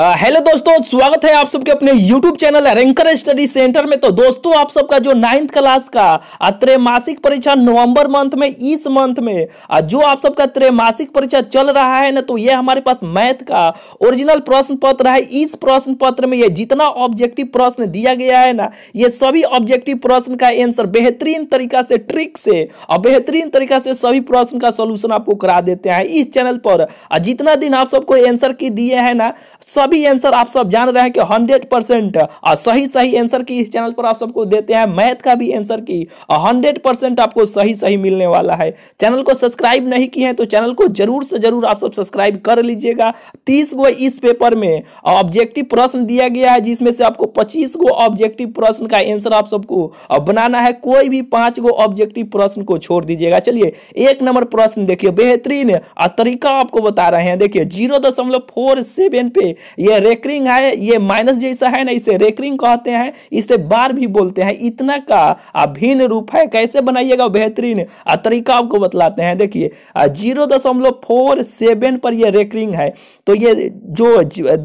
hello uh, दोस्तों स्वागत है आप सबके अपने YouTube channel Ranker study centre में तो दोस्तों आप सबका जो नाइन्थ क्लास का त्रैमासिक परीक्षा नवंबर मंथ में इस मंथ में जो आप सबका त्रैमासिक परीक्षा चल रहा है ना तो ये हमारे पास मैथ का ओरिजिनल प्रश्न पत्र है इस प्रश्न पत्र में ये जितना ऑब्जेक्टिव प्रश्न दिया गया है ना ये सभी ऑब्जेक्टिव प्रश्न का एंसर बेहतरीन तरीका से ट्रिक से और बेहतरीन तरीका से सभी प्रश्न का सोल्यूशन आपको करा देते हैं इस चैनल पर जितना दिन आप सबको एंसर की दिए है ना सभी आंसर आप सब जान रहे हैं कि हंड्रेड परसेंट सही सही आंसर की इस चैनल पर आप सबको देते हैं मैथ का भी आंसर की हंड्रेड परसेंट आपको सही सही मिलने वाला है चैनल को सब्सक्राइब नहीं किए हैं तो चैनल को जरूर से जरूर आप सब सब्सक्राइब कर लीजिएगा तीस गो इस पेपर में ऑब्जेक्टिव प्रश्न दिया गया है जिसमें से आपको पच्चीस गो ऑब्जेक्टिव प्रश्न का आंसर आप सबको बनाना है कोई भी पांच गो ऑब्जेक्टिव प्रश्न को छोड़ दीजिएगा चलिए एक नंबर प्रश्न देखिए बेहतरीन तरीका आपको बता रहे हैं देखिए जीरो दशमलव फोर सेवन पे ये रेकरिंग है ये माइनस जैसा है ना इसे रेकरिंग कहते हैं इसे बार भी बोलते हैं इतना का अभिन्न रूप है कैसे बनाइएगा बेहतरीन तरीका आपको बतलाते हैं देखिए जीरो दशमलव फोर सेवन पर यह रेकरिंग है तो ये जो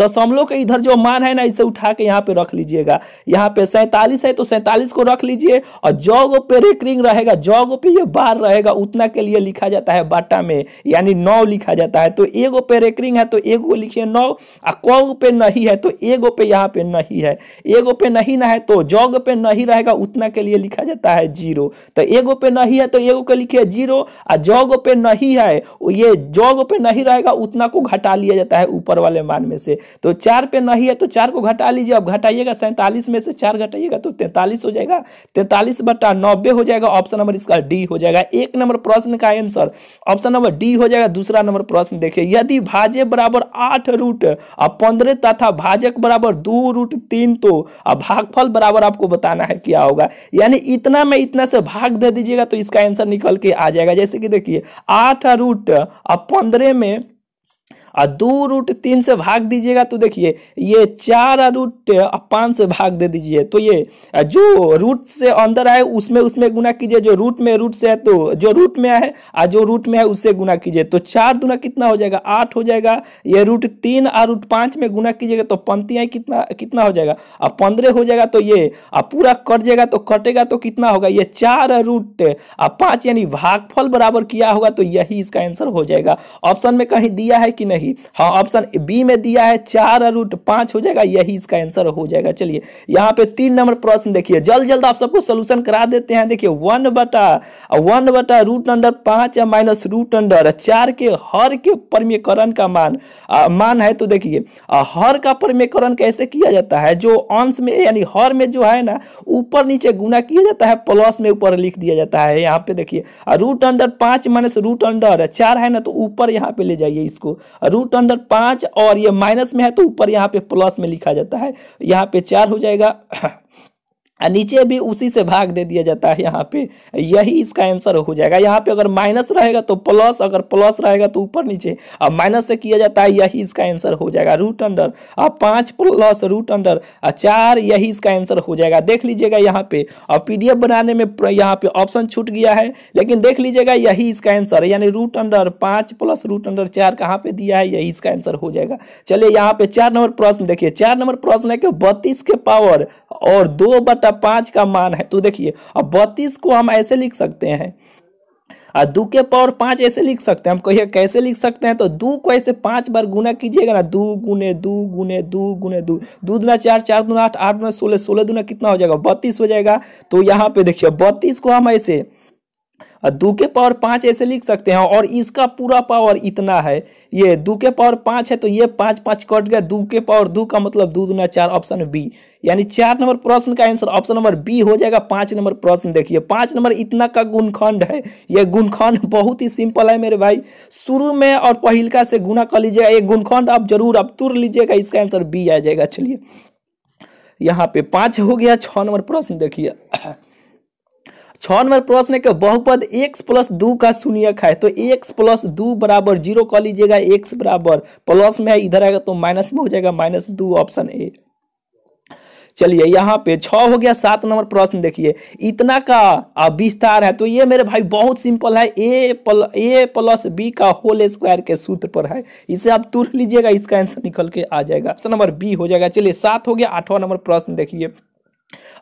दशमलव के इधर जो मान है ना इसे उठा के यहाँ पे रख लीजिएगा यहाँ पे सैंतालीस है तो सैंतालीस को रख लीजिए और गो पे रेकरिंग रहेगा गो पे ये बार रहेगा उतना के लिए लिखा जाता है बाटा में यानी नौ लिखा जाता है तो एगो पे रेकरिंग है तो एगो लिखिए नौ और गो पे नहीं है तो एगो पे यहाँ पे नहीं है एगो पे नहीं ना है तो गो पे नहीं रहेगा उतना के लिए लिखा जाता है जीरो तो एगो पे नहीं है तो एगो के लिखिए जीरो और गो पे नहीं है ये गो पे नहीं रहेगा उतना को घटा लिया जाता है ऊपर वाले वाले मान में से तो चार पे नहीं है तो चार को घटा लीजिए अब घटाइएगा सैंतालीस में से चार घटाइएगा तो तैंतालीस हो जाएगा तैंतालीस बटा नब्बे हो जाएगा ऑप्शन नंबर इसका डी हो जाएगा एक नंबर प्रश्न का आंसर ऑप्शन नंबर डी हो जाएगा दूसरा नंबर प्रश्न देखिए यदि भाजे बराबर आठ रूट और पंद्रह तथा भाजक बराबर दो रूट तीन तो और भागफल बराबर आपको बताना है क्या होगा यानी इतना में इतना से भाग दे दीजिएगा तो इसका आंसर निकल के आ जाएगा जैसे कि देखिए आठ रूट और पंद्रह में और दो रूट तीन से भाग दीजिएगा तो देखिए ये चार रूट पाँच से भाग दे दीजिए तो ये जो रूट से अंदर आए उसमें उसमें गुना कीजिए जो रूट में रूट से है तो जो रूट में आए और जो रूट में है उससे गुना कीजिए तो चार दुना कितना हो जाएगा आठ हो जाएगा ये रूट तीन और रूट पाँच में गुना कीजिएगा तो पंक्तियाँ कितना कितना हो जाएगा और पंद्रह हो जाएगा तो ये पूरा कट जाएगा तो कटेगा तो कितना होगा ये चार रूट पाँच यानी भागफल बराबर किया होगा तो यही इसका आंसर हो जाएगा ऑप्शन में कहीं दिया है कि नहीं जाएगी हाँ ऑप्शन बी में दिया है चार रूट पांच हो जाएगा यही इसका आंसर हो जाएगा चलिए यहाँ पे तीन नंबर प्रश्न देखिए जल्द जल्द आप सबको सोल्यूशन करा देते हैं देखिए वन बटा वन बटा रूट अंडर पांच माइनस रूट अंडर चार के हर के परमीकरण का मान आ, मान है तो देखिए हर का परमीकरण कैसे किया जाता है जो अंश में यानी हर में जो है ना ऊपर नीचे गुना किया जाता है प्लस में ऊपर लिख दिया जाता है यहाँ पे देखिए रूट अंडर पांच माइनस रूट अंडर चार है ना तो ऊपर यहाँ पे ले जाइए इसको रूट अंडर पाँच और ये माइनस में है तो ऊपर यहाँ पे प्लस में लिखा जाता है यहाँ पे चार हो जाएगा नीचे भी उसी से भाग दे दिया जाता है यहाँ पे यही इसका आंसर हो जाएगा यहाँ पे अगर माइनस रहेगा तो प्लस अगर प्लस रहेगा तो ऊपर नीचे और माइनस से किया जाता है यही इसका आंसर हो जाएगा रूट अंडर अब पाँच प्लस रूट अंडर और चार यही इसका आंसर हो जाएगा देख लीजिएगा यहाँ पे और पी बनाने में यहाँ पे ऑप्शन छूट गया है लेकिन देख लीजिएगा यही इसका आंसर यानी रूट अंडर पाँच प्लस रूट अंडर चार कहाँ पे दिया है यही इसका आंसर हो जाएगा चलिए यहाँ पे चार नंबर प्रश्न देखिए चार नंबर प्रश्न है कि बत्तीस के पावर और दो बटा पाँच का मान है तो देखिए अब बत्तीस को हम ऐसे लिख सकते हैं और दो के पावर पाँच ऐसे लिख सकते हैं हम कहिए कैसे लिख सकते हैं तो दो को ऐसे पाँच बार गुना कीजिएगा ना दो गुने दो गुने दो गुने दो दो दुना चार चार दुना आठ आठ दुना सोलह सोलह दुना कितना हो जाएगा बत्तीस हो जाएगा तो यहाँ पे देखिए बत्तीस को हम ऐसे दो के पावर पाँच ऐसे लिख सकते हैं और इसका पूरा पावर इतना है ये दो के पावर पाँच है तो ये पाँच पाँच कट गया दो के पावर दो का मतलब दो दुना चार ऑप्शन बी यानी चार नंबर प्रश्न का आंसर ऑप्शन नंबर बी हो जाएगा पाँच नंबर प्रश्न देखिए पाँच नंबर इतना का गुणखंड है यह गुणखंड बहुत ही सिंपल है मेरे भाई शुरू में और पहलका से गुना कर लीजिएगा ये गुणखंड आप जरूर आप तुर लीजिएगा इसका आंसर बी आ जाएगा चलिए यहाँ पे पाँच हो गया छः नंबर प्रश्न देखिए छ नंबर प्रश्न के बहुपद x प्लस दू का शून्य है तो x प्लस दू बराबर जीरो कह लीजिएगा x बराबर प्लस में है इधर आएगा तो माइनस में हो जाएगा माइनस दू ऑप्शन ए चलिए यहाँ पे छ हो गया सात नंबर प्रश्न देखिए इतना का विस्तार है तो ये मेरे भाई बहुत सिंपल है A plus A plus B का होल स्क्वायर के सूत्र पर है इसे आप तुर लीजिएगा इसका आंसर निकल के आ जाएगा ऑप्शन नंबर बी हो जाएगा चलिए सात हो गया आठवां नंबर प्रश्न देखिए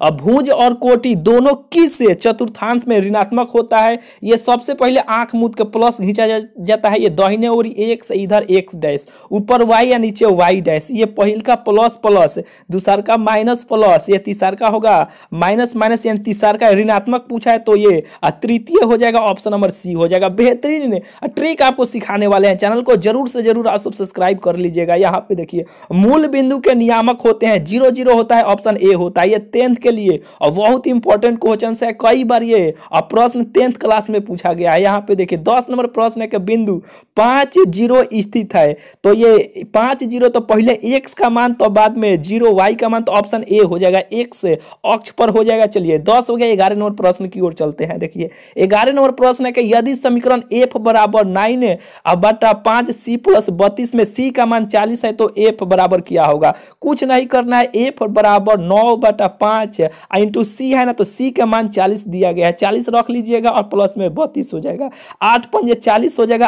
अब भुज और कोटी दोनों किस से चतुर्थांश में ऋणात्मक होता है ये सबसे पहले आंख मूद के प्लस घींचा जा, जाता है ये दाहिने और एक से इधर एक डैश ऊपर वाई या नीचे वाई डैश ये पहल का प्लस प्लस दूसर का माइनस प्लस ये तीसर का होगा माइनस माइनस यानी तीसर का ऋणात्मक पूछा है तो ये तृतीय हो जाएगा ऑप्शन नंबर सी हो जाएगा बेहतरीन ट्रिक आपको सिखाने वाले हैं चैनल को जरूर से जरूर आप सब सब्सक्राइब कर लीजिएगा यहाँ पे देखिए मूल बिंदु के नियामक होते हैं जीरो जीरो होता है ऑप्शन ए होता है ये टेंथ के लिए और बहुत इंपॉर्टेंट क्वेश्चन है कई बार ये और प्रश्न टेंथ क्लास में पूछा गया है यहाँ पे देखिए दस नंबर प्रश्न है कि बिंदु पाँच जीरो स्थित है तो ये पाँच जीरो तो पहले एक्स का मान तो बाद में जीरो वाई का मान तो ऑप्शन ए हो जाएगा एक्स अक्ष पर हो जाएगा चलिए दस हो गया ग्यारह नंबर प्रश्न की ओर चलते हैं देखिए ग्यारह नंबर प्रश्न है कि यदि समीकरण एफ बराबर नाइन और बटा पाँच सी प्लस बत्तीस में सी का मान चालीस है तो एफ बराबर किया होगा कुछ नहीं करना है एफ बराबर नौ बटा पाँच आ इंटू सी है ना तो सी का मान चालीस दिया गया है चालीस रख लीजिएगा और प्लस में बत्तीस हो जाएगा आठ पंजे चालीस हो जाएगा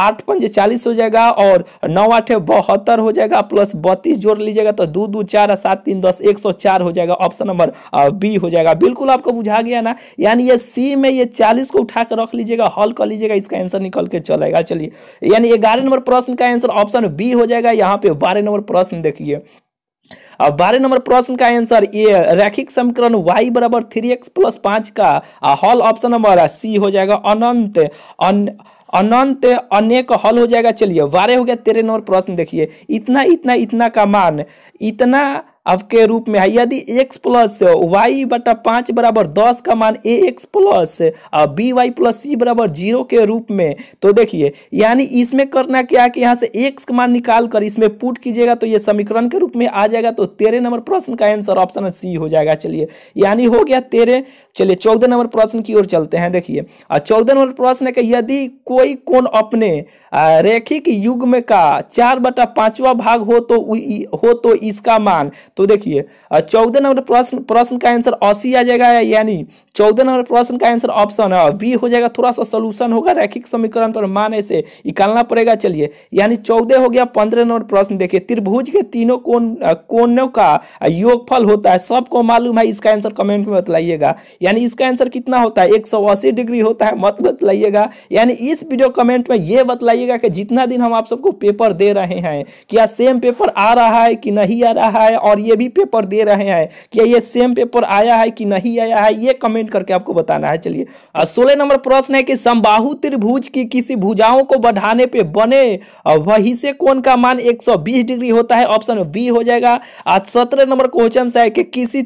आठ पंजे चालीस हो जाएगा और नौ आठे बहत्तर हो जाएगा प्लस बत्तीस जोड़ लीजिएगा तो दो दो चार सात तीन दस एक सौ चार हो जाएगा ऑप्शन नंबर बी हो जाएगा बिल्कुल आपको बुझा गया ना यानी ये सी में ये चालीस को उठा कर रख लीजिएगा हल कर लीजिएगा इसका आंसर निकल के चलेगा चलिए यानी ग्यारह नंबर प्रश्न का आंसर ऑप्शन बी हो जाएगा यहाँ पे बारह नंबर प्रश्न देखिए अब बारह नंबर प्रश्न का आंसर ये रैखिक समीकरण y बराबर थ्री एक्स प्लस पाँच का हल ऑप्शन नंबर सी हो जाएगा अनंत अन अनंत अनेक हल हो जाएगा चलिए बारह हो गया तेरह नंबर प्रश्न देखिए इतना इतना इतना का मान इतना अब के रूप में है यदि x प्लस वाई बटा पाँच बराबर दस का मान ए एक्स प्लस और बी वाई प्लस सी बराबर जीरो के रूप में तो देखिए यानी इसमें करना क्या है कि यहाँ से x का मान निकाल कर इसमें पुट कीजिएगा तो ये समीकरण के रूप में आ जाएगा तो तेरह नंबर प्रश्न का आंसर ऑप्शन सी हो जाएगा चलिए यानी हो गया तेरह चलिए चौदह नंबर प्रश्न की ओर चलते हैं देखिए और चौदह नंबर प्रश्न है कि यदि कोई कौन अपने रेखिक युग्म का चार बटा पांचवा भाग हो तो हो तो इसका मान तो देखिए चौदह नंबर प्रश्न प्रश्न का आंसर अस्सी आ जाएगा यानी चौदह नंबर प्रश्न का आंसर ऑप्शन है बी हो जाएगा थोड़ा सा सोल्यूशन होगा रेखिक समीकरण पर मान ऐसे निकालना पड़ेगा चलिए यानी चौदह हो गया पंद्रह नंबर प्रश्न देखिए त्रिभुज के तीनों कोन कोनों का योगफल होता है सबको मालूम है इसका आंसर कमेंट में बतलाइएगा यानी इसका आंसर कितना होता है एक डिग्री होता है मत बतलाइएगा यानी इस वीडियो कमेंट में ये बतलाइए बताइएगा कि जितना दिन हम आप सबको पेपर दे रहे हैं क्या सेम पेपर आ रहा है कि नहीं आ रहा है और ये भी पेपर दे रहे हैं क्या ये सेम पेपर आया है कि नहीं आया है ये कमेंट करके आपको बताना है चलिए सोलह नंबर प्रश्न है कि संबाहु त्रिभुज की किसी भुजाओं को बढ़ाने पे बने वही से कौन का मान एक डिग्री होता है ऑप्शन बी हो जाएगा आज सत्रह नंबर क्वेश्चन है कि किसी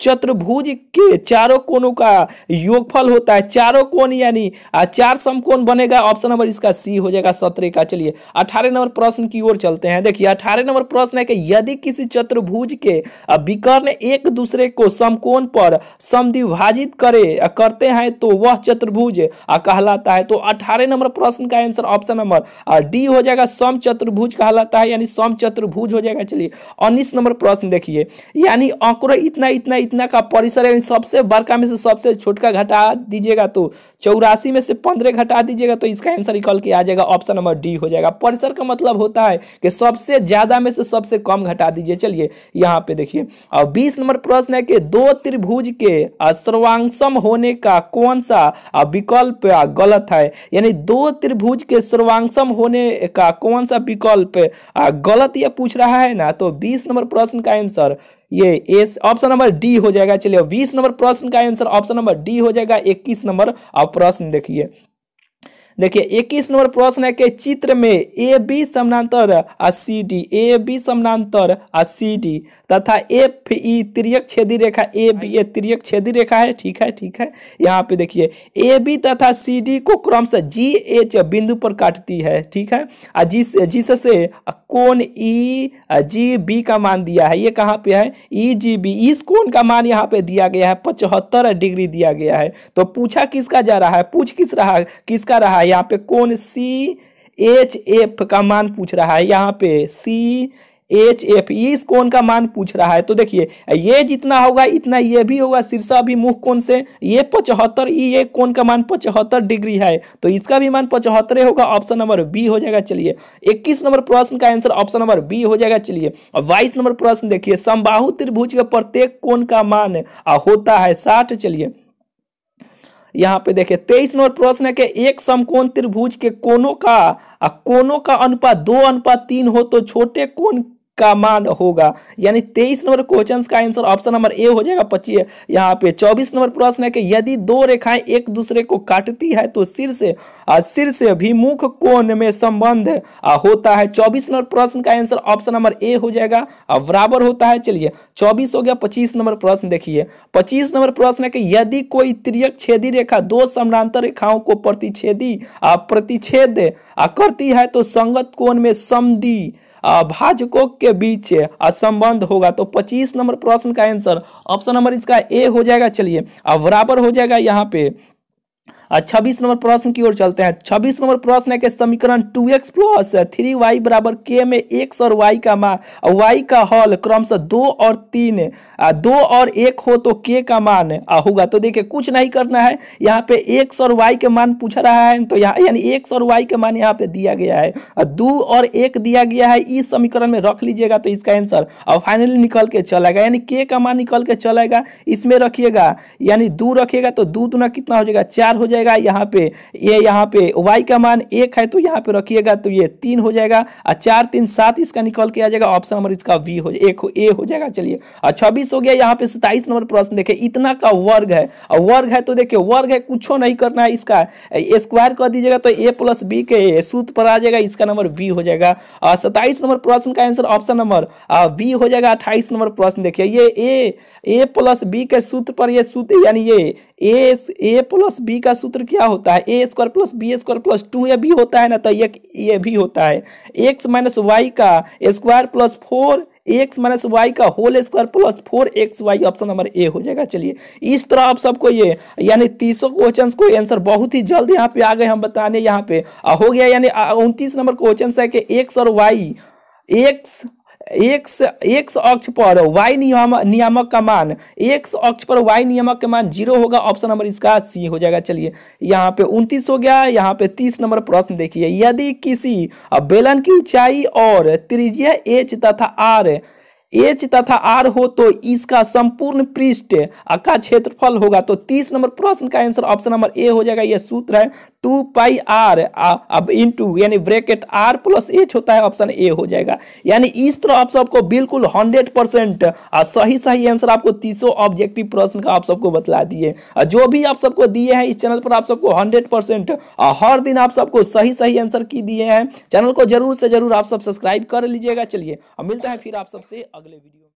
चतुर्भुज के चारों कोनों का योगफल होता है चारों कोण यानी चार समकोण बनेगा ऑप्शन नंबर इसका सी हो जाएगा सत्रह का चलिए अठारह नंबर प्रश्न की ओर चलते हैं देखिए अठारह नंबर प्रश्न है कि यदि किसी चतुर्भुज के विकर्ण एक दूसरे को समकोण पर समद्विभाजित करे करते हैं तो वह चतुर्भुज कहलाता है तो अठारह नंबर प्रश्न का आंसर ऑप्शन नंबर डी हो जाएगा सम चतुर्भुज कहलाता है यानी सम चतुर्भुज हो जाएगा चलिए उन्नीस नंबर प्रश्न देखिए यानी आंकड़ों इतना इतना इतना का परिसर है सबसे बड़का में से सबसे छोटका घटा दीजिएगा तो चौरासी में से पंद्रह घटा दीजिएगा तो इसका आंसर निकल के आ जाएगा ऑप्शन नंबर डी हो जाएगा परिसर का मतलब होता है कि सबसे ज़्यादा में से सबसे कम घटा दीजिए चलिए यहाँ पे देखिए और बीस नंबर प्रश्न है कि दो त्रिभुज के सर्वांगसम होने का कौन सा विकल्प गलत है यानी दो त्रिभुज के सर्वांगसम होने का कौन सा विकल्प गलत यह पूछ रहा है ना तो बीस नंबर प्रश्न का आंसर ये एस ऑप्शन नंबर डी हो जाएगा चलिए बीस नंबर प्रश्न का आंसर ऑप्शन नंबर डी हो जाएगा इक्कीस नंबर आप प्रश्न देखिए देखिए इक्कीस नंबर प्रश्न है कि चित्र में ए बी समानांतर आ सी डी ए बी समानांतर आ सी डी तथा एफ ई e त्रियक छेदी रेखा ए बी ए त्रियक छेदी रेखा है ठीक है ठीक है यहाँ पे देखिए ए बी तथा सी डी को से जी एच बिंदु पर काटती है ठीक है आ जिस जिससे कोण ई जी बी का मान दिया है ये कहाँ पे है ई जी बी इस कोण का मान यहाँ पे दिया गया है पचहत्तर डिग्री दिया गया है तो पूछा किसका जा रहा है पूछ किस रहा किसका रहा है यहाँ पे कौन सी एच एफ का मान पूछ रहा है यहाँ पे सी एच एफ ये इस कौन का मान पूछ रहा है तो देखिए ये जितना होगा इतना ये भी होगा सिरसा भी मुख कौन से ये पचहत्तर ये कौन का मान पचहत्तर डिग्री है तो इसका भी मान पचहत्तर होगा ऑप्शन नंबर बी हो जाएगा चलिए इक्कीस नंबर प्रश्न का आंसर ऑप्शन नंबर बी हो जाएगा चलिए और बाईस नंबर प्रश्न देखिए समबाहु त्रिभुज के प्रत्येक कौन का मान होता है साठ चलिए यहाँ पे देखिए तेईस नंबर प्रश्न है कि एक समकोण त्रिभुज के कोनों का कोनों का अनुपात दो अनुपात तीन हो तो छोटे कोण का मान होगा यानी तेईस नंबर क्वेश्चन का आंसर ऑप्शन नंबर ए हो जाएगा पच्चीस यहाँ पे चौबीस नंबर प्रश्न है कि यदि दो रेखाएं एक दूसरे को काटती है तो सिर से सिर से अभिमुख कोण में संबंध होता है चौबीस नंबर प्रश्न का आंसर ऑप्शन नंबर ए हो जाएगा बराबर होता है चलिए चौबीस हो गया पच्चीस नंबर प्रश्न देखिए पच्चीस नंबर प्रश्न है कि यदि कोई त्रियक छेदी रेखा दो समानांतर रेखाओं को प्रतिच्छेदी प्रतिच्छेद करती है तो संगत कोण में समी भाजको के बीच संबंध होगा तो 25 नंबर प्रश्न का आंसर ऑप्शन नंबर इसका ए हो जाएगा चलिए अब बराबर हो जाएगा यहाँ पे छब्बीस नंबर प्रश्न की ओर चलते हैं छब्बीस नंबर प्रश्न है कि समीकरण two X plus three Y बराबर के में एक्स और वाई का मान वाई का हल क्रमश दो और तीन दो और एक हो तो के का मान होगा तो देखिए कुछ नहीं करना है यहाँ पे एक्स और वाई के मान पूछ रहा है तो यहाँ यानी एक्स और वाई के मान यहाँ पे दिया गया है दो और एक दिया गया है इस समीकरण में रख लीजिएगा तो इसका आंसर और फाइनली निकल के चलेगा यानी के का मान निकल के चलेगा इसमें रखिएगा यानी दो रखिएगा तो दो दुना कितना हो जाएगा चार हो जाएगा मिलेगा यहाँ पे ये यहाँ पे वाई का मान एक है तो यहाँ पे रखिएगा तो ये तीन हो जाएगा और चार तीन सात इसका निकल के आ जाएगा ऑप्शन नंबर इसका वी हो एक ए हो जाएगा चलिए और छब्बीस हो गया यहाँ पे सताइस नंबर प्रश्न देखे इतना का वर्ग है और वर्ग है तो देखिए वर्ग है कुछ नहीं करना है इसका स्क्वायर कर दीजिएगा तो ए प्लस बी के सूत्र पर आ जाएगा इसका नंबर बी हो जाएगा और सताइस नंबर प्रश्न का आंसर ऑप्शन नंबर बी हो जाएगा अट्ठाईस नंबर प्रश्न देखिए ये ए ए प्लस बी के सूत्र पर ये सूत्र यानी ये ए ए प्लस बी का सूत्र क्या होता है A square plus B square plus two A B होता है ना तो एक ये भी होता है एक्स माइनस वाई का square plus four X minus Y का whole square plus four X Y option number A हो जाएगा चलिए इस तरह आप सबको ये यानी तीसों क्वेश्चन को आंसर बहुत ही जल्द यहाँ पे आ गए हम बताने यहाँ पे हो गया यानी उनतीस नंबर क्वेश्चन है कि एक्स और वाई एक्स एक्स एक्स अक्ष पर वाई नियम नियामक का मान एक्स अक्ष पर वाई नियामक का मान जीरो होगा ऑप्शन नंबर इसका सी हो जाएगा चलिए यहाँ पे उनतीस हो गया यहाँ पे तीस नंबर प्रश्न देखिए यदि किसी बेलन की ऊंचाई और त्रिज्या एच तथा आर एच तथा आर हो तो इसका संपूर्ण पृष्ठ का क्षेत्रफल होगा तो तीस नंबर प्रश्न का आंसर ऑप्शन नंबर ए हो जाएगा यह सूत्र है टू पाई आर अब इंटू यानी ब्रैकेट आर प्लस एच होता है ऑप्शन ए हो जाएगा यानी इस तरह आप सबको बिल्कुल हंड्रेड परसेंट सही सही आंसर आपको तीसों ऑब्जेक्टिव प्रश्न का आप सबको बतला दिए जो भी आप सबको दिए हैं इस चैनल पर आप सबको हंड्रेड परसेंट हर दिन आप सबको सही सही आंसर की दिए हैं चैनल को जरूर से जरूर आप सब सब्सक्राइब कर लीजिएगा चलिए मिलता है फिर आप सबसे अगले वीडियो